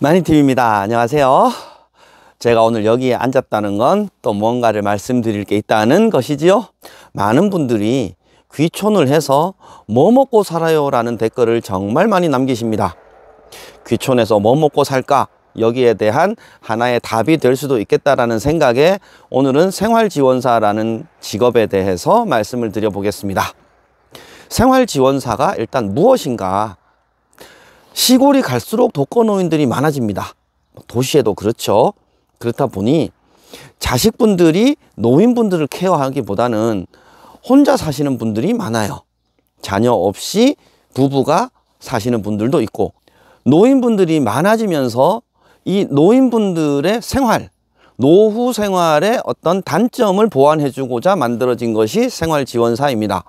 마니팀입니다. 안녕하세요. 제가 오늘 여기에 앉았다는 건 또 뭔가를 말씀드릴 게 있다는 것이지요. 많은 분들이 귀촌을 해서 뭐 먹고 살아요 라는 댓글을 정말 많이 남기십니다. 귀촌에서뭐 먹고 살까? 여기에 대한 하나의 답이 될 수도 있겠다라는 생각에 오늘은 생활지원사라는 직업에 대해서 말씀을 드려보겠습니다. 생활지원사가 일단 무엇인가 시골이 갈수록 독거노인들이 많아집니다. 도시에도 그렇죠. 그렇다 보니 자식분들이 노인분들을 케어하기보다는 혼자 사시는 분들이 많아요. 자녀 없이 부부가 사시는 분들도 있고 노인분들이 많아지면서 이 노인분들의 생활, 노후 생활의 어떤 단점을 보완해주고자 만들어진 것이 생활지원사입니다.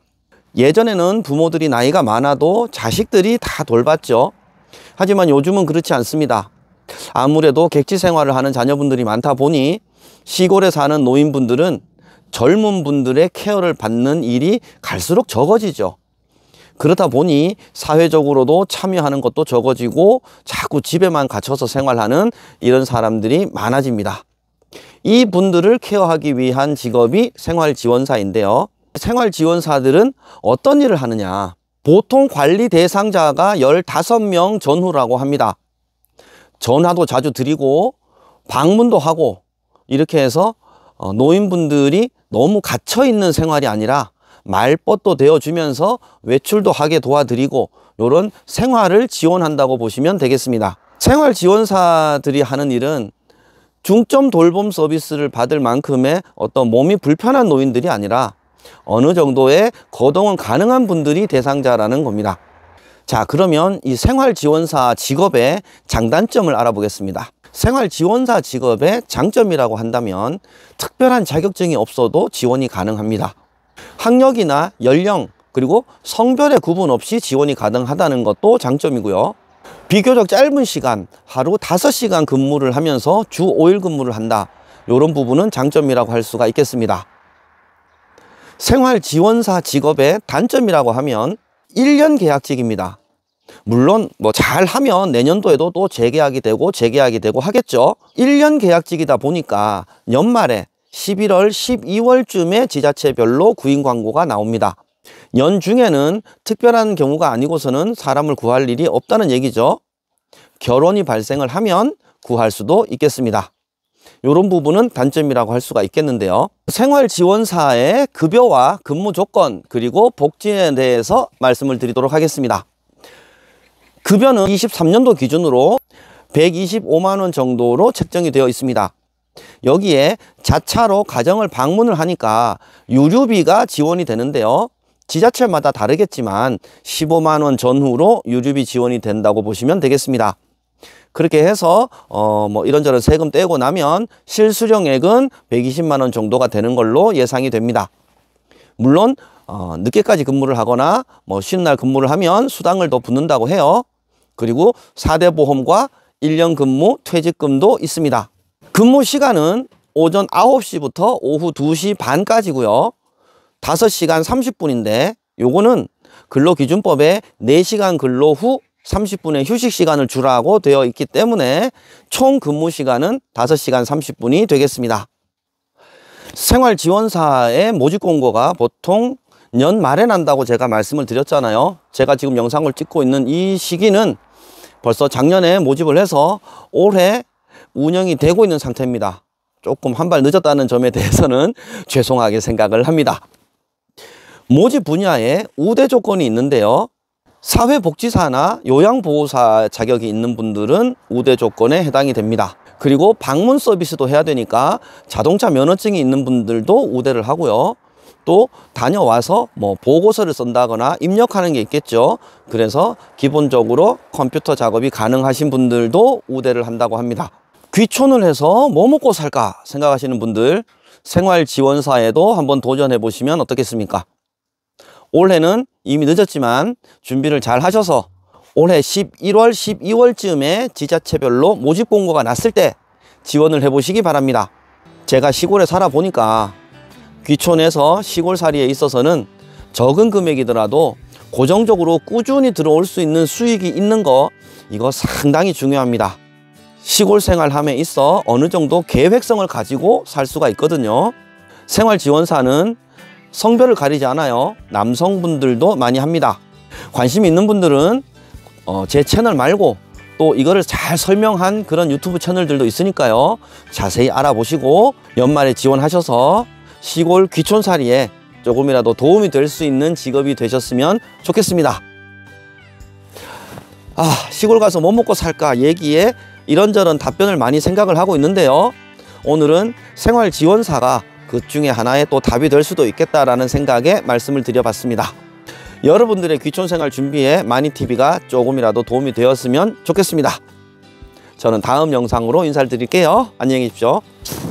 예전에는 부모들이 나이가 많아도 자식들이 다 돌봤죠. 하지만 요즘은 그렇지 않습니다. 아무래도 객지 생활을 하는 자녀분들이 많다 보니 시골에 사는 노인분들은 젊은 분들의 케어를 받는 일이 갈수록 적어지죠. 그렇다 보니 사회적으로도 참여하는 것도 적어지고 자꾸 집에만 갇혀서 생활하는 이런 사람들이 많아집니다. 이 분들을 케어하기 위한 직업이 생활지원사인데요. 생활지원사들은 어떤 일을 하느냐? 보통 관리 대상자가 15명 전후라고 합니다. 전화도 자주 드리고 방문도 하고 이렇게 해서 어, 노인분들이 너무 갇혀있는 생활이 아니라 말벗도 되어주면서 외출도 하게 도와드리고 이런 생활을 지원한다고 보시면 되겠습니다. 생활지원사들이 하는 일은 중점 돌봄 서비스를 받을 만큼의 어떤 몸이 불편한 노인들이 아니라 어느 정도의 거동은 가능한 분들이 대상자라는 겁니다. 자 그러면 이 생활지원사 직업의 장단점을 알아보겠습니다. 생활지원사 직업의 장점이라고 한다면 특별한 자격증이 없어도 지원이 가능합니다. 학력이나 연령 그리고 성별의 구분 없이 지원이 가능하다는 것도 장점이고요. 비교적 짧은 시간 하루 다섯 시간 근무를 하면서 주5일 근무를 한다. 이런 부분은 장점이라고 할 수가 있겠습니다. 생활지원사 직업의 단점이라고 하면 1년 계약직입니다. 물론 뭐 잘하면 내년도에도 또 재계약이 되고 재계약이 되고 하겠죠. 1년 계약직이다 보니까 연말에 11월, 12월쯤에 지자체별로 구인 광고가 나옵니다. 연중에는 특별한 경우가 아니고서는 사람을 구할 일이 없다는 얘기죠. 결혼이 발생을 하면 구할 수도 있겠습니다. 이런 부분은 단점이라고 할 수가 있겠는데요. 생활지원사의 급여와 근무 조건 그리고 복지에 대해서 말씀을 드리도록 하겠습니다. 급여는 23년도 기준으로 125만 원 정도로 책정이 되어 있습니다. 여기에 자차로 가정을 방문을 하니까 유류비가 지원이 되는데요. 지자체마다 다르겠지만 15만 원 전후로 유류비 지원이 된다고 보시면 되겠습니다. 그렇게 해서 어 뭐 이런저런 세금 떼고 나면 실수령액은 120만 원 정도가 되는 걸로 예상이 됩니다. 물론 어 늦게까지 근무를 하거나 뭐 쉬는 날 근무를 하면 수당을 더 붙는다고 해요. 그리고 4대 보험과 1년 근무 퇴직금도 있습니다. 근무 시간은 오전 9시부터 오후 2시 반까지고요. 5시간 30분인데 요거는 근로기준법에 4시간 근로 후 30분의 휴식 시간을 주라고 되어 있기 때문에 총 근무 시간은 5시간 30분이 되겠습니다. 생활지원사의 모집 공고가 보통 연말에 난다고 제가 말씀을 드렸잖아요. 제가 지금 영상을 찍고 있는 이 시기는 벌써 작년에 모집을 해서 올해 운영이 되고 있는 상태입니다. 조금 한 발 늦었다는 점에 대해서는 죄송하게 생각을 합니다. 모집 분야에 우대 조건이 있는데요. 사회복지사나 요양보호사 자격이 있는 분들은 우대 조건에 해당이 됩니다. 그리고 방문 서비스도 해야 되니까 자동차 면허증이 있는 분들도 우대를 하고요. 또 다녀와서 뭐 보고서를 쓴다거나 입력하는 게 있겠죠. 그래서 기본적으로 컴퓨터 작업이 가능하신 분들도 우대를 한다고 합니다. 귀촌을 해서 뭐 먹고 살까 생각하시는 분들 생활지원사에도 한번 도전해 보시면 어떻겠습니까? 올해는 이미 늦었지만 준비를 잘 하셔서 올해 11월, 12월쯤에 지자체별로 모집 공고가 났을 때 지원을 해보시기 바랍니다. 제가 시골에 살아보니까 귀촌에서 시골살이에 있어서는 적은 금액이더라도 고정적으로 꾸준히 들어올 수 있는 수익이 있는 거 이거 상당히 중요합니다. 시골 생활함에 있어 어느 정도 계획성을 가지고 살 수가 있거든요. 생활지원사는 성별을 가리지 않아요. 남성분들도 많이 합니다. 관심 있는 분들은 어, 제 채널 말고 또 이거를 잘 설명한 그런 유튜브 채널들도 있으니까요. 자세히 알아보시고 연말에 지원하셔서 시골 귀촌살이에 조금이라도 도움이 될 수 있는 직업이 되셨으면 좋겠습니다. 아, 시골 가서 뭐 먹고 살까 얘기에 이런저런 답변을 많이 생각을 하고 있는데요. 오늘은 생활지원사가 그 중에 하나의 또 답이 될 수도 있겠다라는 생각에 말씀을 드려봤습니다. 여러분들의 귀촌생활 준비에 마니TV가 조금이라도 도움이 되었으면 좋겠습니다. 저는 다음 영상으로 인사를 드릴게요. 안녕히 계십시오.